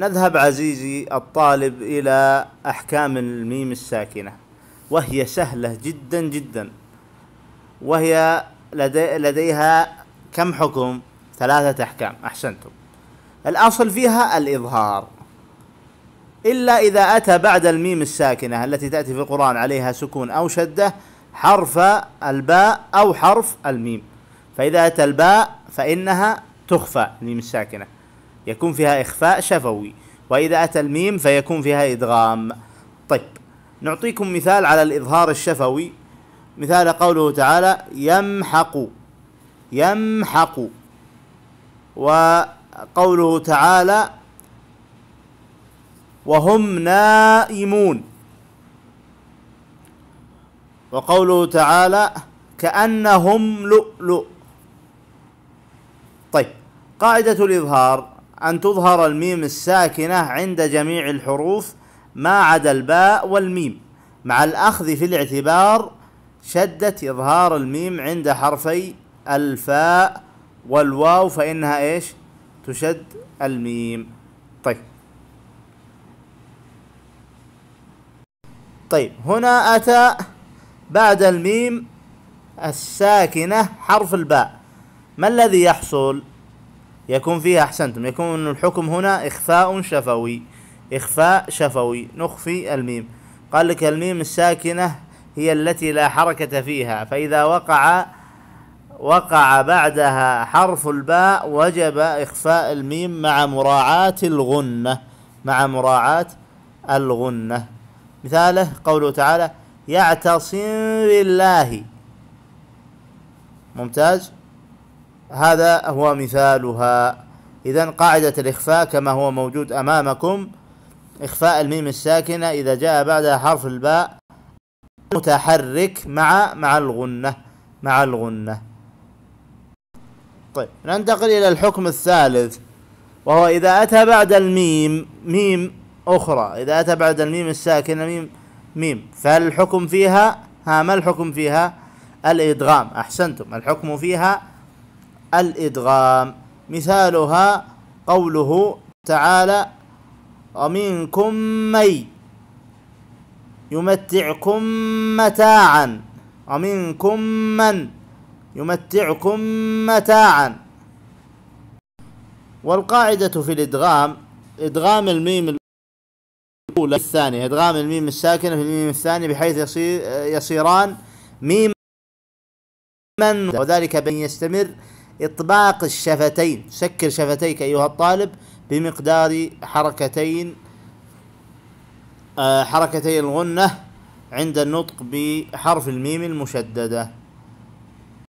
نذهب عزيزي الطالب إلى أحكام الميم الساكنة وهي سهلة جدا جدا وهي لدي لديها كم حكم ثلاثة أحكام أحسنتم الأصل فيها الإظهار إلا إذا أتى بعد الميم الساكنة التي تأتي في القرآن عليها سكون أو شدة حرف الباء أو حرف الميم فإذا أتى الباء فإنها تخفى الميم الساكنة يكون فيها إخفاء شفوي وإذا أتى الميم فيكون فيها إدغام طيب نعطيكم مثال على الإظهار الشفوي مثال قوله تعالى يمحق يمحق وقوله تعالى وهم نائمون وقوله تعالى كأنهم لؤلؤ طيب قاعدة الإظهار أن تظهر الميم الساكنة عند جميع الحروف ما عدا الباء والميم مع الأخذ في الاعتبار شدة إظهار الميم عند حرفي الفاء والواو فإنها إيش تشد الميم طيب طيب هنا أتى بعد الميم الساكنة حرف الباء ما الذي يحصل يكون فيها أحسنتم يكون الحكم هنا إخفاء شفوي إخفاء شفوي نخفي الميم قال لك الميم الساكنة هي التي لا حركة فيها فإذا وقع وقع بعدها حرف الباء وجب إخفاء الميم مع مراعاة الغنة مع مراعاة الغنة مثاله قوله تعالى يعتصم بالله ممتاز هذا هو مثالها إذا قاعدة الإخفاء كما هو موجود أمامكم إخفاء الميم الساكنة إذا جاء بعدها حرف الباء متحرك مع مع الغنة مع الغنة طيب ننتقل إلى الحكم الثالث وهو إذا أتى بعد الميم ميم أخرى إذا أتى بعد الميم الساكنة ميم ميم فالحكم فيها ها ما الحكم فيها الإدغام أحسنتم الحكم فيها الإدغام مثالها قوله تعالى ومنكم من يمتعكم متاعا ومنكم من يمتعكم متاعا والقاعدة في الإدغام إدغام الميم الأولى الثانية إدغام الميم الساكنة في الميم الثانية بحيث يصير يصيران ميما وذلك بأن يستمر إطباق الشفتين سكر شفتيك أيها الطالب بمقدار حركتين آه، حركتي الغنة عند النطق بحرف الميم المشددة